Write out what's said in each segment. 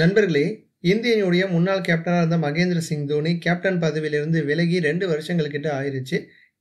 நண்பர்களே இந்தியனுடைய முன்னாள் கேப்டனாக இருந்த மகேந்திர சிங் தோனி கேப்டன் பதவியிலிருந்து விலகி ரெண்டு வருஷங்கள் கிட்ட ஆயிடுச்சு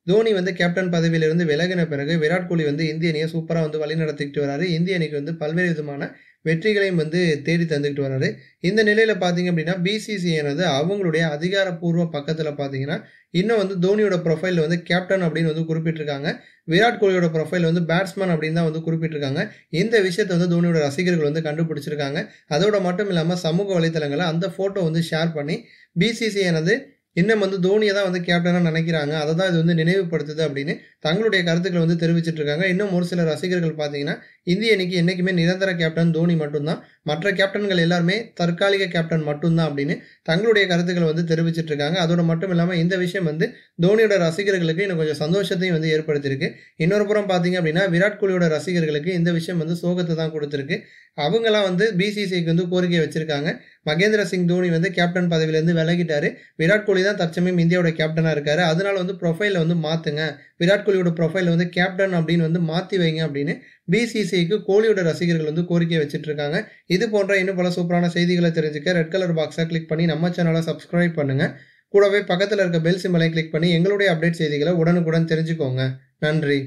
தோனி வந்து கேப்டன் பதவியிலிருந்து விலகின பிறகு விராட் கோலி வந்து இந்திய அணியை சூப்பராக வந்து வழிநடத்திக்கிட்டு வராரு இந்திய அணிக்கு வந்து பல்வேறு விதமான வெற்றிகளையும் வந்து தேடி தந்துக்கிட்டு வர்றாரு இந்த நிலையில் பார்த்தீங்க அப்படின்னா பிசிசிஐனது அவங்களுடைய அதிகாரப்பூர்வ பக்கத்தில் பார்த்தீங்கன்னா இன்னும் வந்து தோனியோட ப்ரொஃபைலில் வந்து கேப்டன் அப்படின்னு வந்து குறிப்பிட்டிருக்காங்க விராட் கோலியோட ப்ரொஃபைல் வந்து பேட்ஸ்மேன் அப்படின்னு தான் வந்து குறிப்பிட்டிருக்காங்க இந்த விஷயத்தை வந்து தோனியோட ரசிகர்கள் வந்து கண்டுபிடிச்சிருக்காங்க அதோட மட்டும் இல்லாமல் சமூக வலைத்தளங்களில் அந்த ஃபோட்டோ வந்து ஷேர் பண்ணி பிசிசிஐனது இன்னும் வந்து தோனியை தான் வந்து கேப்டனாக நினைக்கிறாங்க அதை தான் இது வந்து நினைவுபடுத்துது அப்படின்னு தங்களுடைய கருத்துக்களை வந்து தெரிவிச்சிட்ருக்காங்க இன்னும் ஒரு சில ரசிகர்கள் பார்த்தீங்கன்னா இந்திய அணிக்கு என்றைக்குமே நிரந்தர கேப்டன் தோனி மட்டும்தான் மற்ற கேப்டன்கள் எல்லாருமே தற்காலிக கேப்டன் மட்டும்தான் அப்படின்னு தங்களுடைய கருத்துக்களை வந்து தெரிவிச்சிட்டு இருக்காங்க அதோட மட்டும் இல்லாமல் இந்த விஷயம் வந்து தோனியோட ரசிகர்களுக்கு இன்னும் கொஞ்சம் சந்தோஷத்தையும் வந்து ஏற்படுத்தியிருக்கு இன்னொரு புறம் பார்த்தீங்க அப்படின்னா விராட் கோலியோட ரசிகர்களுக்கு இந்த விஷயம் வந்து சோகத்தை தான் கொடுத்துருக்கு அவங்களாம் வந்து பிசிசிஐக்கு வந்து கோரிக்கை வச்சிருக்காங்க மகேந்திர சிங் தோனி வந்து கேப்டன் பதவியிலேருந்து விலகிட்டாரு விராட் கோலி தான் தற்சமயம் இந்தியாவோட கேப்டனாக இருக்காரு அதனால வந்து ப்ரொஃபைலை வந்து மாற்றுங்க விராட் கோலியோட ப்ரொஃபைல் வந்து கேப்டன் அப்படின்னு வந்து மாற்றி வைங்க அப்படின்னு பிசிசிக்கு கோலியோட ரசிகர்கள் வந்து கோரிக்கை வச்சுட்டு இருக்காங்க இது போன்ற இன்னும் பல சூப்பரான செய்திகளை தெரிஞ்சுக்க ரெட் கலர் பாக்ஸை கிளிக் பண்ணி நம்ம சேனலை சப்ஸ்கிரைப் பண்ணுங்க கூடவே பக்கத்தில் இருக்க பெல் சிம்பலையும் கிளிக் பண்ணி எங்களுடைய அப்டேட் செய்திகளை உடனுக்குடன் தெரிஞ்சுக்கோங்க நன்றி